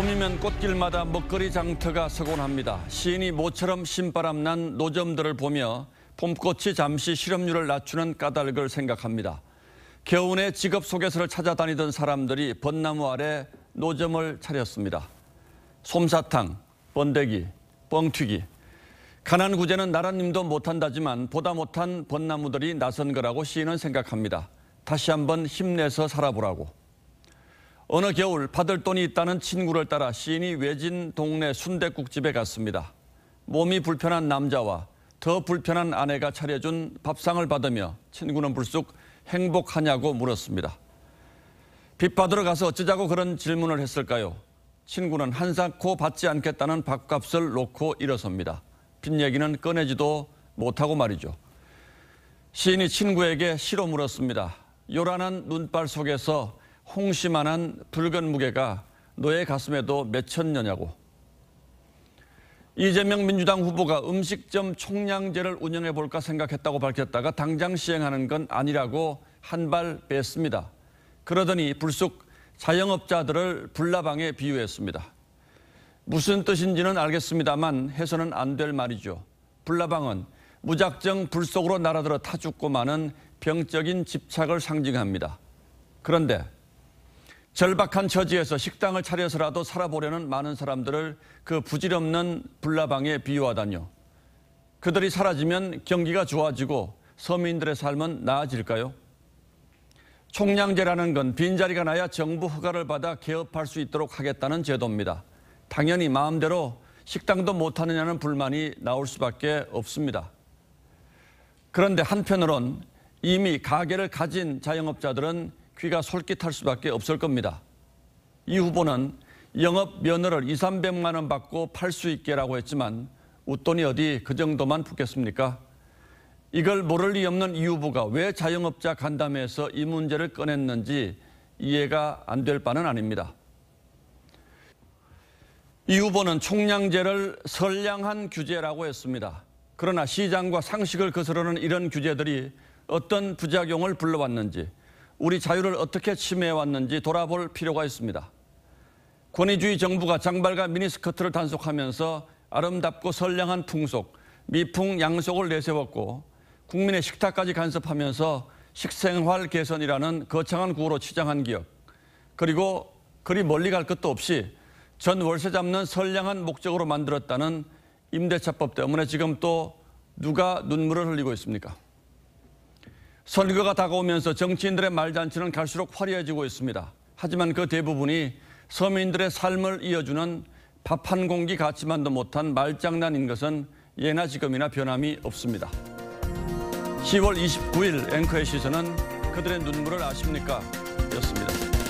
봄이면 꽃길마다 먹거리 장터가 서곤 합니다. 시인이 모처럼 신바람 난 노점들을 보며 봄꽃이 잠시 실업률을 낮추는 까닭을 생각합니다. 겨운에 직업 소개서를 찾아다니던 사람들이 벚나무 아래 노점을 차렸습니다. 솜사탕, 번데기, 뻥튀기. 가난 구제는 나라님도 못한다지만 보다 못한 벚나무들이 나선 거라고 시인은 생각합니다. 다시 한번 힘내서 살아보라고. 어느 겨울 받을 돈이 있다는 친구를 따라 시인이 외진 동네 순대국집에 갔습니다. 몸이 불편한 남자와 더 불편한 아내가 차려준 밥상을 받으며 친구는 불쑥 행복하냐고 물었습니다. 빚 받으러 가서 어쩌자고 그런 질문을 했을까요? 친구는 한사코 받지 않겠다는 밥값을 놓고 일어섭니다. 빚 얘기는 꺼내지도 못하고 말이죠. 시인이 친구에게 시로 물었습니다. 요란한 눈발 속에서 홍시만한 붉은 무게가 너의 가슴에도 몇 천 년냐고. 이재명 민주당 후보가 음식점 총량제를 운영해 볼까 생각했다고 밝혔다가 당장 시행하는 건 아니라고 한 발 뺐습니다. 그러더니 불쑥 자영업자들을 불나방에 비유했습니다. 무슨 뜻인지는 알겠습니다만 해서는 안 될 말이죠. 불나방은 무작정 불 속으로 날아들어 타 죽고 마는 병적인 집착을 상징합니다. 그런데 절박한 처지에서 식당을 차려서라도 살아보려는 많은 사람들을 그 부질없는 불나방에 비유하다뇨. 그들이 사라지면 경기가 좋아지고 서민들의 삶은 나아질까요? 총량제라는 건 빈자리가 나야 정부 허가를 받아 개업할 수 있도록 하겠다는 제도입니다. 당연히 마음대로 식당도 못하느냐는 불만이 나올 수밖에 없습니다. 그런데 한편으론 이미 가게를 가진 자영업자들은 귀가 솔깃할 수밖에 없을 겁니다. 이 후보는 영업 면허를 2, 300만 원 받고 팔 수 있게라고 했지만 웃돈이 어디 그 정도만 붙겠습니까? 이걸 모를 리 없는 이 후보가 왜 자영업자 간담회에서 이 문제를 꺼냈는지 이해가 안 될 바는 아닙니다. 이 후보는 총량제를 선량한 규제라고 했습니다. 그러나 시장과 상식을 거스르는 이런 규제들이 어떤 부작용을 불러왔는지 우리 자유를 어떻게 침해해 왔는지 돌아볼 필요가 있습니다. 권위주의 정부가 장발과 미니스커트를 단속하면서 아름답고 선량한 풍속, 미풍 양속을 내세웠고 국민의 식탁까지 간섭하면서 식생활 개선이라는 거창한 구호로 치장한 기억, 그리고 그리 멀리 갈 것도 없이 전 월세 잡는 선량한 목적으로 만들었다는 임대차법 때문에 지금 또 누가 눈물을 흘리고 있습니까? 선거가 다가오면서 정치인들의 말잔치는 갈수록 화려해지고 있습니다. 하지만 그 대부분이 서민들의 삶을 이어주는 밥 한 공기 가치만도 못한 말장난인 것은 예나 지금이나 변함이 없습니다. 10월 29일 앵커의 시선은 그들의 눈물을 아십니까? 였습니다.